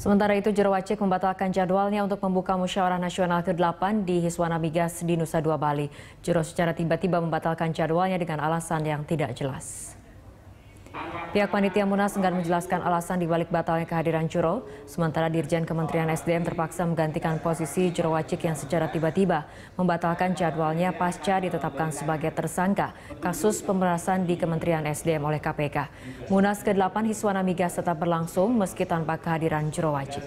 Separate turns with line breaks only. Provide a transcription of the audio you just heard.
Sementara itu, Jero Wacik membatalkan jadwalnya untuk membuka musyawarah nasional ke-8 di Hiswana Migas di Nusa Dua Bali. Jero secara tiba-tiba membatalkan jadwalnya dengan alasan yang tidak jelas. Pihak panitia Munas enggan menjelaskan alasan di balik batalnya kehadiran Juro, sementara Dirjen Kementerian SDM terpaksa menggantikan posisi Juro Wacik yang secara tiba-tiba membatalkan jadwalnya pasca ditetapkan sebagai tersangka kasus pemerasan di Kementerian SDM oleh KPK. Munas ke-8 Hiswana Migas tetap berlangsung meski tanpa kehadiran Juro Wacik.